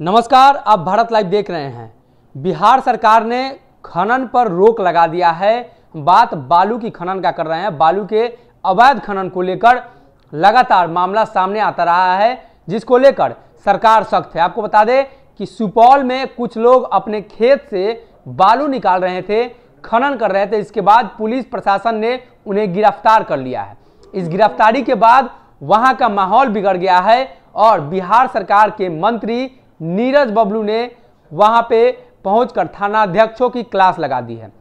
नमस्कार आप भारत लाइव देख रहे हैं बिहार सरकार ने खनन पर रोक लगा दिया है बात बालू की खनन का कर रहे हैं बालू के अवैध खनन को लेकर लगातार मामला सामने आता रहा है जिसको लेकर सरकार सख्त है आपको बता दें कि सुपौल में कुछ लोग अपने खेत से बालू निकाल रहे थे खनन कर रहे थे इसके बाद पुलिस प्रशासन ने उन्हें गिरफ्तार कर लिया है इस गिरफ्तारी के बाद वहां का माहौल बिगड़ गया है और बिहार सरकार के मंत्री नीरज बबलू ने वहां पे पहुंचकर थानाध्यक्षों की क्लास लगा दी है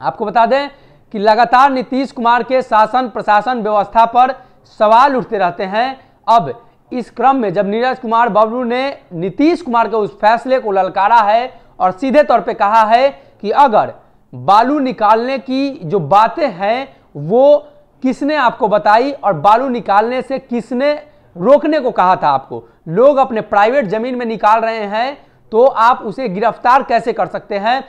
आपको बता दें कि लगातार नीतीश कुमार के शासन प्रशासन व्यवस्था पर सवाल उठते रहते हैं अब इस क्रम में जब नीरज कुमार बबलू ने नीतीश कुमार के उस फैसले को ललकारा है और सीधे तौर पे कहा है कि अगर बालू निकालने की जो बातें हैं वो किसने आपको बताई और बालू निकालने से किसने रोकने को कहा था आपको लोग अपने प्राइवेट जमीन में निकाल रहे हैं तो आप उसे गिरफ्तार कैसे कर सकते हैं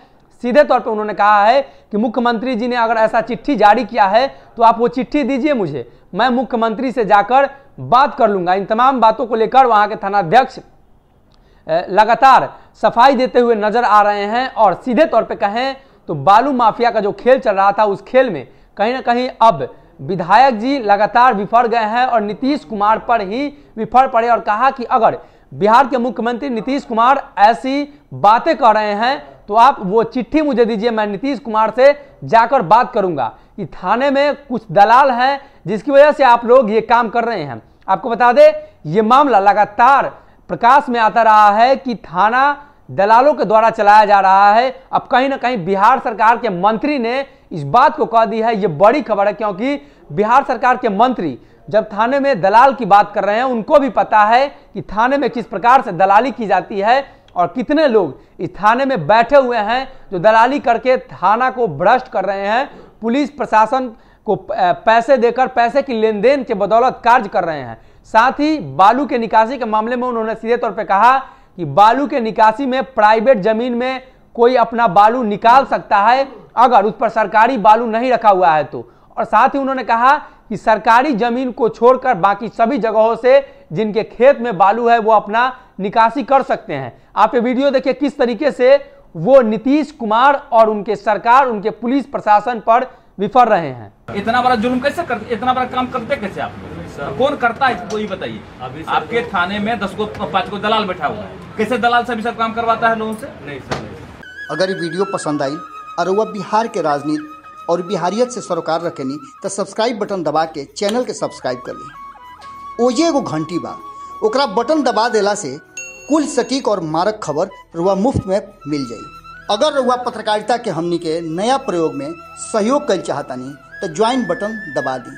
सीधे तौर पे उन्होंने कहा है कि मुख्यमंत्री जी ने अगर ऐसा चिट्ठी जारी किया है तो आप वो चिट्ठी दीजिए मुझे मैं मुख्यमंत्री से जाकर बात कर लूंगा इन तमाम बातों को लेकर वहां के थानाध्यक्ष लगातार सफाई देते हुए नजर आ रहे हैं और सीधे तौर पे कहें तो बालू माफिया का जो खेल चल रहा था उस खेल में कहीं ना कहीं अब विधायक जी लगातार विफल गए हैं और नीतीश कुमार पर ही विफल पड़े और कहा कि अगर बिहार के मुख्यमंत्री नीतीश कुमार ऐसी बातें कर रहे हैं तो आप वो चिट्ठी मुझे दीजिए मैं नीतीश कुमार से जाकर बात करूंगा कि थाने में कुछ दलाल हैं जिसकी वजह से आप लोग ये काम कर रहे हैं आपको बता दें ये मामला लगातार प्रकाश में आता रहा है कि थाना दलालों के द्वारा चलाया जा रहा है अब कहीं ना कहीं बिहार सरकार के मंत्री ने इस बात को कह दी है ये बड़ी खबर है क्योंकि बिहार सरकार के मंत्री जब थाने में दलाल की बात कर रहे हैं उनको भी पता है कि थाने में किस प्रकार से दलाली की जाती है और कितने लोग इस थाने में बैठे हुए हैं जो दलाली करके थाना को भ्रष्ट कर रहे हैं पुलिस प्रशासन को पैसे देकर पैसे की लेन देन के बदौलत कार्य कर रहे हैं साथ ही बालू के निकासी के मामले में उन्होंने सीधे तौर पर कहा कि बालू के निकासी में प्राइवेट जमीन में कोई अपना बालू निकाल सकता है अगर उस पर सरकारी बालू नहीं रखा हुआ है तो और साथ ही उन्होंने कहा कि सरकारी जमीन को छोड़कर बाकी सभी जगहों से जिनके खेत में बालू है वो अपना निकासी कर सकते हैं आप ये वीडियो देखिए किस तरीके से वो नीतीश कुमार और उनके सरकार उनके पुलिस प्रशासन पर विफर रहे हैं इतना बड़ा जुल्म कैसे करते इतना बड़ा काम करते कैसे आप लोग कौन करता है इसको ही बताइए आपके तो- थाने में दस को पाँच को दलाल बैठा हुआ है कैसे दलाल से अभी सब काम करवाता है लोगों से नहीं सर अगर ये वीडियो पसंद आई और वह बिहार के राजनीति और बिहारियत से सरोकार रखनी तो सब्सक्राइब बटन दबा के चैनल के सब्सक्राइब कर ली ओजे एगो घंटी बा ओकरा बटन दबा देला से कुल सटीक और मारक खबर रुआ मुफ्त में मिल जाए अगर रुआ पत्रकारिता के हमनी के नया प्रयोग में सहयोग कर चाहतनी तो ज्वाइन बटन दबा दी